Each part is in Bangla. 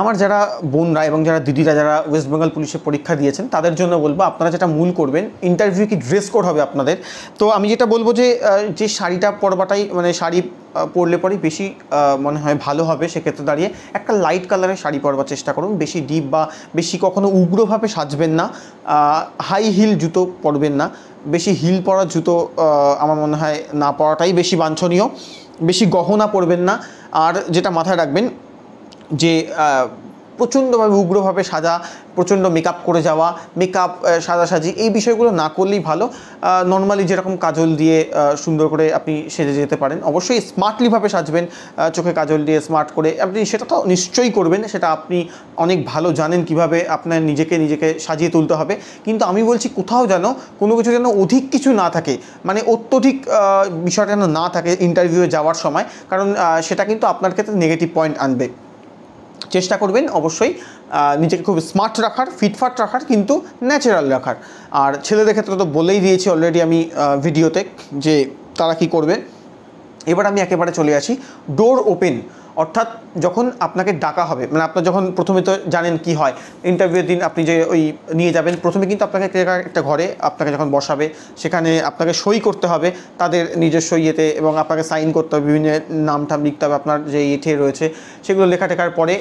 আমার যারা বোনরা এবং যারা দিদিরা যারা ওয়েস্ট বেঙ্গল পুলিশে পরীক্ষা দিয়েছেন তাদের জন্য বলবো আপনারা যেটা মূল করবেন ইন্টারভিউ কি ড্রেস কোড হবে আপনাদের তো আমি যেটা বলবো যে যে শাড়িটা পরবাটাই মানে শাড়ি পরলে পরে বেশি মনে হয় ভালো হবে সেক্ষেত্রে দাঁড়িয়ে একটা লাইট কালারের শাড়ি পরবার চেষ্টা করুন বেশি ডিপ বা বেশি কখনো উগ্রভাবে সাজবেন না হাই হিল জুতো পরবেন না বেশি হিল পরা জুতো আমার মনে হয় না পরাটাই বেশি বাঞ্ছনীয় বেশি গহনা পরবেন না আর যেটা মাথায় রাখবেন যে প্রচণ্ডভাবে উগ্রভাবে সাজা প্রচণ্ড মেকআপ করে যাওয়া মেকআপ সাজাসাজি এই বিষয়গুলো না করলেই ভালো নর্মালি যেরকম কাজল দিয়ে সুন্দর করে আপনি সেজে যেতে পারেন অবশ্যই স্মার্টলিভাবে সাজবেন চোখে কাজল দিয়ে স্মার্ট করে আপনি সেটা তো নিশ্চয়ই করবেন সেটা আপনি অনেক ভালো জানেন কিভাবে আপনার নিজেকে নিজেকে সাজিয়ে তুলতে হবে কিন্তু আমি বলছি কোথাও যেন কোনো কিছু যেন অধিক কিছু না থাকে মানে অত্যধিক বিষয়টা যেন না থাকে ইন্টারভিউয়ে যাওয়ার সময় কারণ সেটা কিন্তু আপনার ক্ষেত্রে নেগেটিভ পয়েন্ট আনবে চেষ্টা করবেন অবশ্যই নিজেকে খুব স্মার্ট রাখার ফিটফাট রাখার কিন্তু ন্যাচারাল রাখার আর ছেলেদের ক্ষেত্রে তো বলেই দিয়েছি অলরেডি আমি ভিডিওতে যে তারা কি করবে এবার আমি একেবারে চলে আসি ডোর ওপেন অর্থাৎ যখন আপনাকে ডাকা হবে মানে আপনার যখন প্রথমে তো জানেন কি হয় ইন্টারভিউ দিন আপনি যে ওই নিয়ে যাবেন প্রথমে কিন্তু আপনাকে একটা ঘরে আপনাকে যখন বসাবে সেখানে আপনাকে সই করতে হবে তাদের নিজস্ব ইয়েতে এবং আপনাকে সাইন করতে হবে বিভিন্ন নাম টাম লিখতে হবে আপনার যে ইয়েটে রয়েছে সেগুলো লেখা টেখার পরে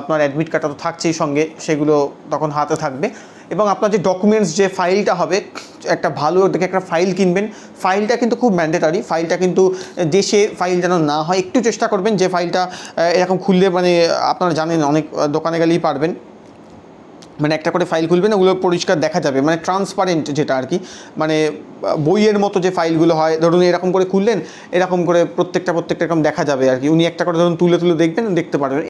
আপনার অ্যাডমিট কার্ডটা তো থাকছেই সঙ্গে সেগুলো তখন হাতে থাকবে এবং আপনার যে ডকুমেন্টস যে ফাইলটা হবে একটা ভালো দেখে একটা ফাইল কিনবেন ফাইলটা কিন্তু খুব ম্যান্ডেটারি ফাইলটা কিন্তু দেশে ফাইল যেন না হয় একটু চেষ্টা করবেন যে ফাইলটা এরকম খুললে মানে আপনারা জানেন অনেক দোকানে গেলেই পারবেন মানে একটা করে ফাইল খুলবেন ওগুলো পরিষ্কার দেখা যাবে মানে ট্রান্সপারেন্ট যেটা আর কি মানে বইয়ের মতো যে ফাইলগুলো হয় ধরুন এরকম করে খুললেন এরকম করে প্রত্যেকটা প্রত্যেকটা এরকম দেখা যাবে আর কি উনি একটা করে ধরুন তুলে তুলে দেখবেন দেখতে পারবেন